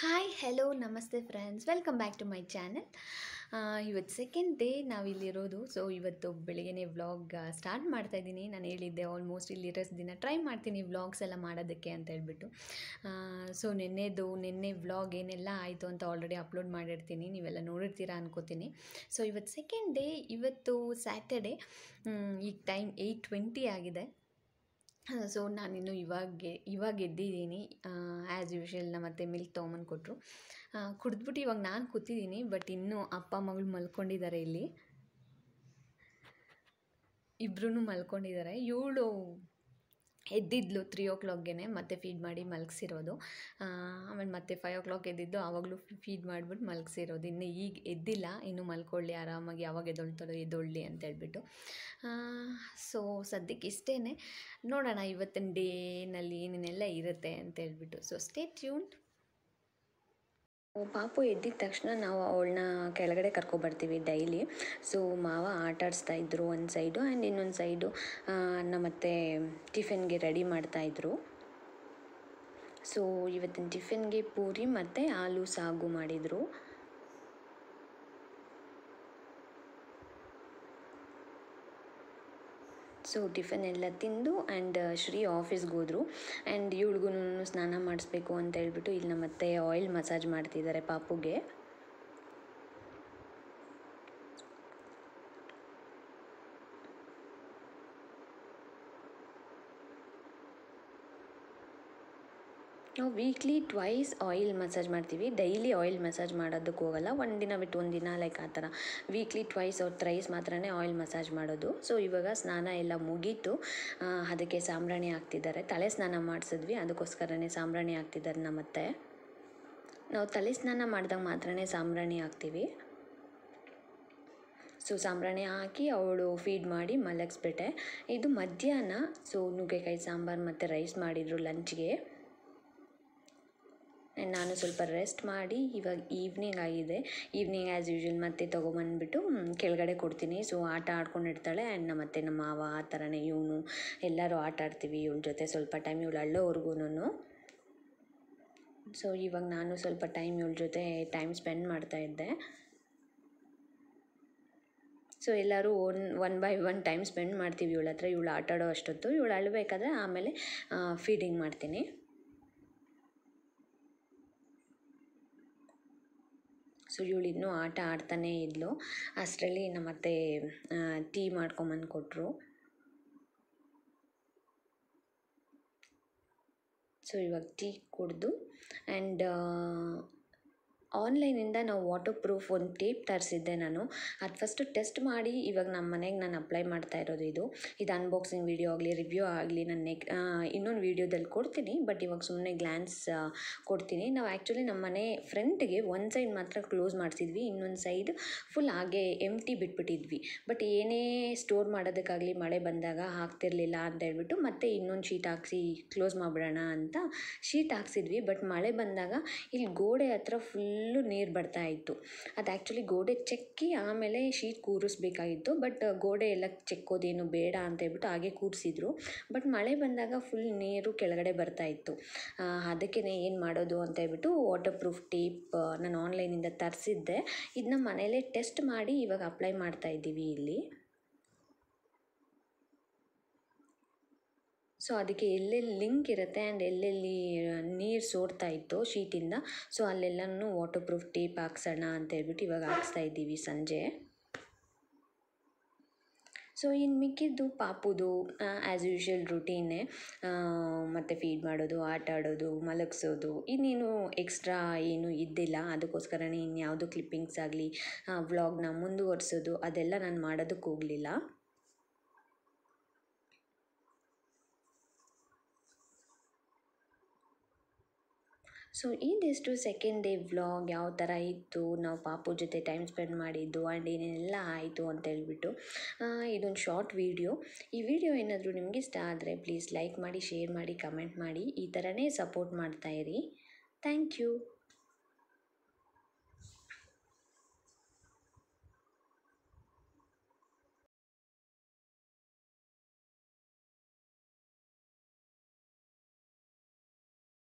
hi hello ನಮಸ್ತೆ friends welcome back to my channel ಇವತ್ತು second day ನಾವಿಲ್ಲಿರೋದು so ಇವತ್ತು ಬೆಳಿಗ್ಗೆ ವ್ಲಾಗ್ ಸ್ಟಾರ್ಟ್ ಮಾಡ್ತಾಯಿದ್ದೀನಿ ನಾನು ಹೇಳಿದ್ದೆ ಆಲ್ಮೋಸ್ಟ್ ಇಲ್ಲಿರೋಸ್ ದಿನ ಟ್ರೈ ಮಾಡ್ತೀನಿ ವ್ಲಾಗ್ಸ್ ಎಲ್ಲ ಮಾಡೋದಕ್ಕೆ ಅಂತ ಹೇಳ್ಬಿಟ್ಟು ಸೊ ನಿನ್ನೆದು ನಿನ್ನೆ ವ್ಲಾಗ್ ಏನೆಲ್ಲ ಆಯಿತು ಅಂತ ಆಲ್ರೆಡಿ ಅಪ್ಲೋಡ್ ಮಾಡಿರ್ತೀನಿ ನೀವೆಲ್ಲ ನೋಡಿರ್ತೀರಾ ಅನ್ಕೋತೀನಿ ಸೊ ಇವತ್ತು ಸೆಕೆಂಡ್ ಡೇ ಇವತ್ತು ಸ್ಯಾಟರ್ಡೇ ಈಗ ಟೈಮ್ ಏಯ್ಟ್ ಟ್ವೆಂಟಿ ಆಗಿದೆ ಸೊ ನಾನಿನ್ನು ಇವಾಗ ಇವಾಗ ಎದ್ದಿದ್ದೀನಿ ಆ್ಯಸ್ ಯೂಶ್ವಲ್ ನಮ್ಮತ್ತೆ ಮಿಲ್ಕ್ ತೊಗೊಂಬಂದು ಕೊಟ್ಟರು ಕುಡಿದ್ಬಿಟ್ಟು ಇವಾಗ ನಾನು ಕೂತಿದ್ದೀನಿ ಬಟ್ ಇನ್ನೂ ಅಪ್ಪ ಮಗಳು ಮಲ್ಕೊಂಡಿದ್ದಾರೆ ಇಲ್ಲಿ ಇಬ್ಬರೂ ಮಲ್ಕೊಂಡಿದ್ದಾರೆ ಏಳು ಎದ್ದಿದ್ಲು ತ್ರೀ ಓ ಕ್ಲಾಕ್ಗೆ ಮತ್ತೆ ಫೀಡ್ ಮಾಡಿ ಮಲಗಿಸಿರೋದು ಆಮೇಲೆ ಮತ್ತೆ ಫೈವ್ ಓ ಕ್ಲಾಕ್ ಎದ್ದಿದ್ದು ಆವಾಗಲೂ ಫೀಡ್ ಮಾಡಿಬಿಟ್ಟು ಮಲಗಿಸಿರೋದು ಇನ್ನು ಈಗ ಎದ್ದಿಲ್ಲ ಇನ್ನು ಮಲ್ಕೊಳ್ಳಿ ಆರಾಮಾಗಿ ಯಾವಾಗ ಎದೊಳ್ತಾಳೋ ಎದೊಳ್ಳಿ ಅಂತ ಹೇಳ್ಬಿಟ್ಟು ಸೊ ಸದ್ಯಕ್ಕೆ ಇಷ್ಟೇ ನೋಡೋಣ ಇವತ್ತಿನ ಡೇನಲ್ಲಿ ಏನೇನೆಲ್ಲ ಇರುತ್ತೆ ಅಂತ ಹೇಳ್ಬಿಟ್ಟು ಸೊ ಸ್ಟೇ ಟ್ಯೂನ್ ಪಾಪು ಎದ್ದಿದ ತಕ್ಷಣ ನಾವು ಅವಳನ್ನ ಕೆಳಗಡೆ ಕರ್ಕೊಬರ್ತೀವಿ ಡೈಲಿ ಸೊ ಮಾವ ಆಟ ಆಡಿಸ್ತಾ ಇದ್ರು ಒಂದು ಸೈಡು ಆ್ಯಂಡ್ ಇನ್ನೊಂದು ಸೈಡು ಮತ್ತು ಟಿಫಿನ್ಗೆ ರೆಡಿ ಮಾಡ್ತಾಯಿದ್ರು ಸೊ ಇವತ್ತಿನ ಟಿಫಿನ್ಗೆ ಪೂರಿ ಮತ್ತು ಆಲೂ ಸಾಗು ಮಾಡಿದರು ಸೊ ಟಿಫನ್ ಎಲ್ಲ ತಿಂದು ಆ್ಯಂಡ್ uh, ಶ್ರೀ ಆಫೀಸ್ಗೆ ಹೋದರು ಆ್ಯಂಡ್ ಇವಳಿಗೂ ಸ್ನಾನ ಮಾಡಿಸ್ಬೇಕು ಅಂತ ಹೇಳ್ಬಿಟ್ಟು ಇಲ್ಲಿ ನಮ್ಮತ್ತೆ ಆಯಿಲ್ ಮಸಾಜ್ ಮಾಡ್ತಿದ್ದಾರೆ ಪಾಪುಗೆ ನಾವು ವೀಕ್ಲಿ ಟ್ವೈಸ್ ಆಯಿಲ್ ಮಸಾಜ್ ಮಾಡ್ತೀವಿ ಡೈಲಿ ಆಯಿಲ್ ಮಸಾಜ್ ಮಾಡೋದಕ್ಕೆ ಹೋಗಲ್ಲ ಒಂದು ದಿನ ಬಿಟ್ಟು ಒಂದು ದಿನ ಲೈಕ್ ಆ ಥರ ವೀಕ್ಲಿ ಟ್ವೈಸ್ ಅವ್ರು ಥ್ರೈಸ್ ಮಾತ್ರನೇ ಆಯಿಲ್ ಮಸಾಜ್ ಮಾಡೋದು ಸೊ ಇವಾಗ ಸ್ನಾನ ಎಲ್ಲ ಮುಗೀತು ಅದಕ್ಕೆ ಸಾಂಬ್ರಾಣಿ ಹಾಕ್ತಿದ್ದಾರೆ ತಲೆ ಸ್ನಾನ ಮಾಡಿಸಿದ್ವಿ ಅದಕ್ಕೋಸ್ಕರನೇ ಸಾಂಬ್ರಾಣಿ ಹಾಕ್ತಿದ್ದಾರೆ ನಮ್ಮತ್ತೆ ನಾವು ತಲೆ ಸ್ನಾನ ಮಾಡಿದಾಗ ಮಾತ್ರನೇ ಸಾಂಬ್ರಾಣಿ ಹಾಕ್ತೀವಿ ಸೊ ಸಾಂಬ್ರಾಣಿ ಹಾಕಿ ಅವಳು ಫೀಡ್ ಮಾಡಿ ಮಲಗಿಸ್ಬಿಟ್ಟೆ ಇದು ಮಧ್ಯಾಹ್ನ ಸೊ ನುಗ್ಗೆಕಾಯಿ ಸಾಂಬಾರು ಮತ್ತು ರೈಸ್ ಮಾಡಿದರು ಲಂಚ್ಗೆ ಆ್ಯಂಡ್ ನಾನು ಸ್ವಲ್ಪ ರೆಸ್ಟ್ ಮಾಡಿ ಇವಾಗ ಈವ್ನಿಂಗ್ ಆಗಿದೆ ಈವ್ನಿಂಗ್ ಆ್ಯಸ್ ಯೂಶ್ವಲ್ ಮತ್ತೆ ತೊಗೊಂಬಂದ್ಬಿಟ್ಟು ಕೆಳಗಡೆ ಕೊಡ್ತೀನಿ ಸೊ ಆಟ ಆಡ್ಕೊಂಡಿರ್ತಾಳೆ ಆ್ಯಂಡ್ ನಮ್ಮ ಮತ್ತೆ ನಮ್ಮ ಮಾವ ಆ ಥರನೇ ಇವನು ಎಲ್ಲರೂ ಆಟ ಆಡ್ತೀವಿ ಇವಳ ಜೊತೆ ಸ್ವಲ್ಪ ಟೈಮ್ ಇವಳು ಅಳ್ಳೋವರೆಗೂ ಸೊ ಇವಾಗ ನಾನು ಸ್ವಲ್ಪ ಟೈಮ್ ಇವಳ ಜೊತೆ ಟೈಮ್ ಸ್ಪೆಂಡ್ ಮಾಡ್ತಾ ಇದ್ದೆ ಸೊ ಎಲ್ಲರೂ one one by one time spend ಮಾಡ್ತೀವಿ ಇವಳ ಹತ್ರ ಇವಳು ಆಟಾಡೋ ಅಷ್ಟೊತ್ತು ಇವಳು ಅಳಬೇಕಾದ್ರೆ ಆಮೇಲೆ ಫೀಡಿಂಗ್ ಮಾಡ್ತೀನಿ ಸೊ ಇವಳು ಇನ್ನೂ ಆಟ ಆಡ್ತಾನೇ ಇದ್ಲು ಅಷ್ಟರಲ್ಲಿ ನಮ್ಮತ್ತೆ ಟೀ ಮಾಡ್ಕೊಂಬಂದು ಕೊಟ್ಟರು ಸೊ ಇವಾಗ ಟೀ ಕುಡಿದು ಆ್ಯಂಡ್ ಆನ್ಲೈನಿಂದ ನಾವು ವಾಟರ್ ಪ್ರೂಫ್ ಒಂದು ಟೇಪ್ ತರಿಸಿದ್ದೆ ನಾನು ಅದು ಫಸ್ಟು ಟೆಸ್ಟ್ ಮಾಡಿ ಇವಾಗ ನಮ್ಮ ಮನೆಗೆ ನಾನು ಅಪ್ಲೈ ಮಾಡ್ತಾ ಇರೋದು ಇದು ಇದು ಅನ್ಬಾಕ್ಸಿಂಗ್ ವೀಡಿಯೋ ಆಗಲಿ ರಿವ್ಯೂ ಆಗಲಿ ನಾನು ನೆಕ್ ಇನ್ನೊಂದು ವೀಡಿಯೋದಲ್ಲಿ ಕೊಡ್ತೀನಿ ಬಟ್ ಇವಾಗ ಸುಮ್ಮನೆ ಗ್ಲ್ಯಾನ್ಸ್ ಕೊಡ್ತೀನಿ ನಾವು ಆ್ಯಕ್ಚುಲಿ ನಮ್ಮ ಮನೆ ಫ್ರಂಟ್ಗೆ ಒಂದು ಸೈಡ್ ಮಾತ್ರ ಕ್ಲೋಸ್ ಮಾಡಿಸಿದ್ವಿ ಇನ್ನೊಂದು ಸೈಡ್ ಫುಲ್ ಹಾಗೆ ಟಿ ಬಿಟ್ಬಿಟ್ಟಿದ್ವಿ ಬಟ್ ಏನೇ ಸ್ಟೋರ್ ಮಾಡೋದಕ್ಕಾಗಲಿ ಮಳೆ ಬಂದಾಗ ಹಾಕ್ತಿರ್ಲಿಲ್ಲ ಅಂತ ಹೇಳ್ಬಿಟ್ಟು ಮತ್ತೆ ಇನ್ನೊಂದು ಶೀಟ್ ಹಾಕಿಸಿ ಕ್ಲೋಸ್ ಮಾಡಿಬಿಡೋಣ ಅಂತ ಶೀಟ್ ಹಾಕ್ಸಿದ್ವಿ ಬಟ್ ಮಳೆ ಬಂದಾಗ ಇಲ್ಲಿ ಗೋಡೆ ಹತ್ರ ಫುಲ್ ಫುಲ್ಲು ನೀರು ಬರ್ತಾ ಇತ್ತು ಅದು ಆ್ಯಕ್ಚುಲಿ ಗೋಡೆ ಚೆಕ್ಕಿ ಆಮೇಲೆ ಶೀಟ್ ಕೂರಿಸ್ಬೇಕಾಗಿತ್ತು ಬಟ್ ಗೋಡೆ ಎಲ್ಲ ಚೆಕ್ಕೋದೇನು ಬೇಡ ಅಂತ ಹೇಳ್ಬಿಟ್ಟು ಹಾಗೆ ಕೂರಿಸಿದ್ರು ಬಟ್ ಮಳೆ ಬಂದಾಗ ಫುಲ್ ನೀರು ಕೆಳಗಡೆ ಬರ್ತಾ ಇತ್ತು ಅದಕ್ಕೇ ಏನು ಮಾಡೋದು ಅಂತ ಹೇಳ್ಬಿಟ್ಟು ವಾಟರ್ ಪ್ರೂಫ್ ಟೇಪ್ ನಾನು ಆನ್ಲೈನಿಂದ ತರಿಸಿದ್ದೆ ಇದನ್ನ ಮನೇಲೇ ಟೆಸ್ಟ್ ಮಾಡಿ ಇವಾಗ ಅಪ್ಲೈ ಮಾಡ್ತಾ ಇದ್ದೀವಿ ಇಲ್ಲಿ ಸೊ ಅದಕ್ಕೆ ಎಲ್ಲೆಲ್ಲಿ ಲಿಂಕ್ ಇರುತ್ತೆ ಆ್ಯಂಡ್ ಎಲ್ಲೆಲ್ಲಿ ನೀರು ಸೋರ್ತಾ ಇತ್ತು ಶೀಟಿಂದ ಸೊ ಅಲ್ಲೆಲ್ಲನೂ ವಾಟರ್ ಪ್ರೂಫ್ ಟೇಪ್ ಹಾಕ್ಸೋಣ ಅಂತ ಹೇಳ್ಬಿಟ್ಟು ಇವಾಗ ಹಾಕ್ಸ್ತಾ ಇದ್ದೀವಿ ಸಂಜೆ ಸೊ ಇನ್ನು ಮಿಕ್ಕಿದ್ದು ಪಾಪುದು ಆ್ಯಸ್ ಯೂಶ್ವಲ್ ರುಟೀನೇ ಮತ್ತು ಫೀಡ್ ಮಾಡೋದು ಆಟ ಆಡೋದು ಮಲಗಿಸೋದು ಇನ್ನೇನು ಎಕ್ಸ್ಟ್ರಾ ಏನು ಇದ್ದಿಲ್ಲ ಅದಕ್ಕೋಸ್ಕರನೇ ಇನ್ಯಾವುದು ಕ್ಲಿಪ್ಪಿಂಗ್ಸ್ ಆಗಲಿ ವ್ಲಾಗ್ನ ಮುಂದುವರ್ಸೋದು ಅದೆಲ್ಲ ನಾನು ಮಾಡೋದಕ್ಕೆ ಹೋಗಲಿಲ್ಲ ಸೊ ಇದಿಷ್ಟು ಸೆಕೆಂಡ್ ಡೇ ವ್ಲಾಗ್ ಯಾವ ಥರ ಇತ್ತು ನಾವು ಪಾಪು ಜೊತೆ ಟೈಮ್ ಸ್ಪೆಂಡ್ ಮಾಡಿದ್ದು ಆ್ಯಂಡ್ ಏನೇನೆಲ್ಲ ಆಯಿತು ಅಂತ ಹೇಳ್ಬಿಟ್ಟು ಇದೊಂದು ಶಾರ್ಟ್ ವೀಡಿಯೋ ಈ ವಿಡಿಯೋ ಏನಾದರೂ ನಿಮಗೆ ಇಷ್ಟ ಆದರೆ ಪ್ಲೀಸ್ ಲೈಕ್ ಮಾಡಿ ಶೇರ್ ಮಾಡಿ ಕಮೆಂಟ್ ಮಾಡಿ ಈ ಥರನೇ ಸಪೋರ್ಟ್ ಮಾಡ್ತಾಯಿರಿ ಥ್ಯಾಂಕ್ ಯು